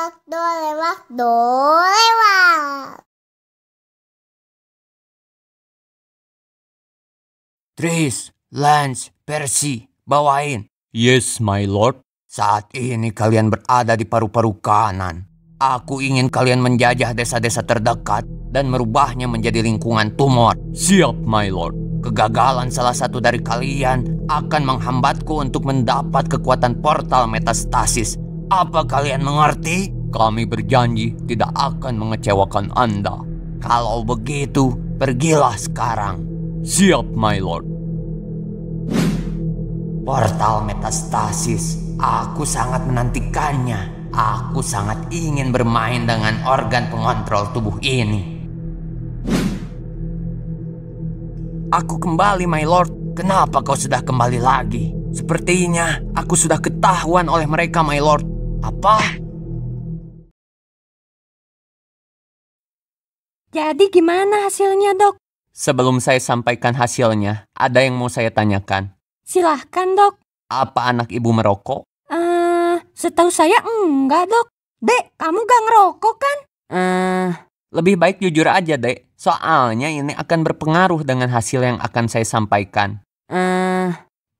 lewat lewat lewat. Tris, Lance, Percy, bawain. Yes, my lord. Saat ini kalian berada di paru-paru kanan. Aku ingin kalian menjajah desa-desa terdekat dan merubahnya menjadi lingkungan tumor. Siap, my lord. Kegagalan salah satu dari kalian akan menghambatku untuk mendapat kekuatan portal metastasis apa kalian mengerti? Kami berjanji tidak akan mengecewakan Anda. Kalau begitu, pergilah sekarang. Siap, my lord. Portal metastasis, aku sangat menantikannya. Aku sangat ingin bermain dengan organ pengontrol tubuh ini. Aku kembali, my lord. Kenapa kau sudah kembali lagi? Sepertinya aku sudah ketahuan oleh mereka, my lord. Apa? Jadi gimana hasilnya, dok? Sebelum saya sampaikan hasilnya, ada yang mau saya tanyakan. Silahkan, dok. Apa anak ibu merokok? Eh, uh, setahu saya enggak, dok. Dek, kamu gak ngerokok kan? Eh, uh, lebih baik jujur aja, Dek. Soalnya ini akan berpengaruh dengan hasil yang akan saya sampaikan. Eh, uh,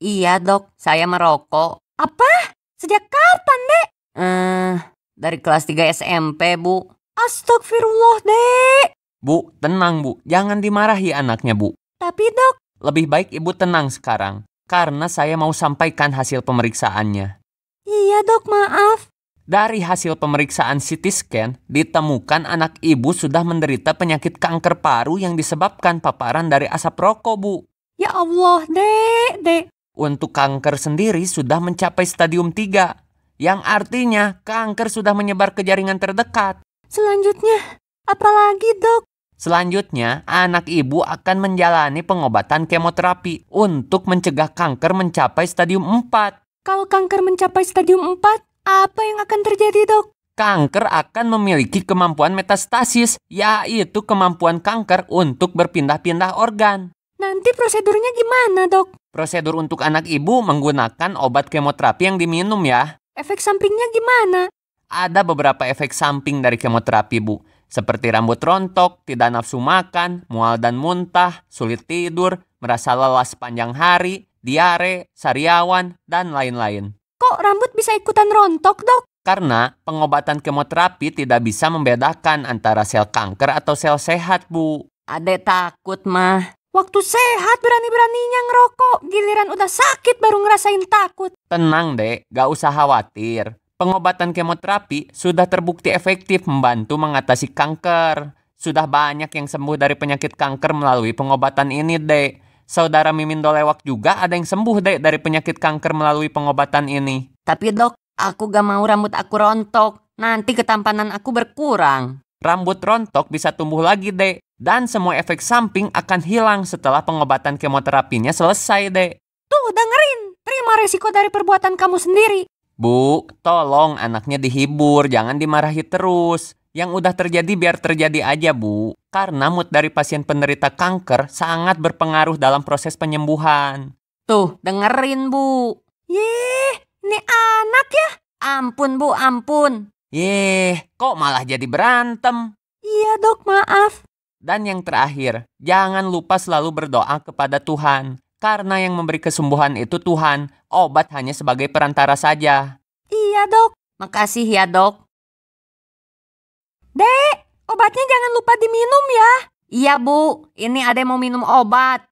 iya, Dok. Saya merokok. Apa? Sejak kapan, Dek? Eh, dari kelas 3 SMP, Bu. Astagfirullah, Dek. Bu, tenang, Bu. Jangan dimarahi anaknya, Bu. Tapi, Dok. Lebih baik Ibu tenang sekarang, karena saya mau sampaikan hasil pemeriksaannya. Iya, Dok, maaf. Dari hasil pemeriksaan CT scan, ditemukan anak ibu sudah menderita penyakit kanker paru yang disebabkan paparan dari asap rokok, Bu. Ya Allah, Dek, Dek. Untuk kanker sendiri sudah mencapai stadium 3 yang artinya kanker sudah menyebar ke jaringan terdekat. Selanjutnya, apa lagi dok? Selanjutnya, anak ibu akan menjalani pengobatan kemoterapi untuk mencegah kanker mencapai stadium 4. Kalau kanker mencapai stadium 4, apa yang akan terjadi dok? Kanker akan memiliki kemampuan metastasis, yaitu kemampuan kanker untuk berpindah-pindah organ. Nanti prosedurnya gimana dok? Prosedur untuk anak ibu menggunakan obat kemoterapi yang diminum ya. Efek sampingnya gimana? Ada beberapa efek samping dari kemoterapi, Bu. Seperti rambut rontok, tidak nafsu makan, mual dan muntah, sulit tidur, merasa lelah sepanjang hari, diare, sariawan, dan lain-lain. Kok rambut bisa ikutan rontok, dok? Karena pengobatan kemoterapi tidak bisa membedakan antara sel kanker atau sel sehat, Bu. Ade takut, mah. Waktu sehat berani-beraninya ngerokok, giliran udah sakit baru ngerasain takut. Tenang dek, gak usah khawatir. Pengobatan kemoterapi sudah terbukti efektif membantu mengatasi kanker. Sudah banyak yang sembuh dari penyakit kanker melalui pengobatan ini dek. Saudara Mimin Dolewak juga ada yang sembuh dek dari penyakit kanker melalui pengobatan ini. Tapi dok, aku gak mau rambut aku rontok. Nanti ketampanan aku berkurang. Rambut rontok bisa tumbuh lagi dek dan semua efek samping akan hilang setelah pengobatan kemoterapinya selesai, Dek. Tuh, dengerin. Terima resiko dari perbuatan kamu sendiri. Bu, tolong anaknya dihibur, jangan dimarahi terus. Yang udah terjadi biar terjadi aja, Bu. Karena mood dari pasien penderita kanker sangat berpengaruh dalam proses penyembuhan. Tuh, dengerin, Bu. Yeh, ini anak ya. Ampun, Bu, ampun. Yeh, kok malah jadi berantem? Iya, Dok, maaf. Dan yang terakhir, jangan lupa selalu berdoa kepada Tuhan, karena yang memberi kesembuhan itu Tuhan, obat hanya sebagai perantara saja. Iya, Dok. Makasih ya, Dok. Dek, obatnya jangan lupa diminum ya. Iya, Bu. Ini ada yang mau minum obat.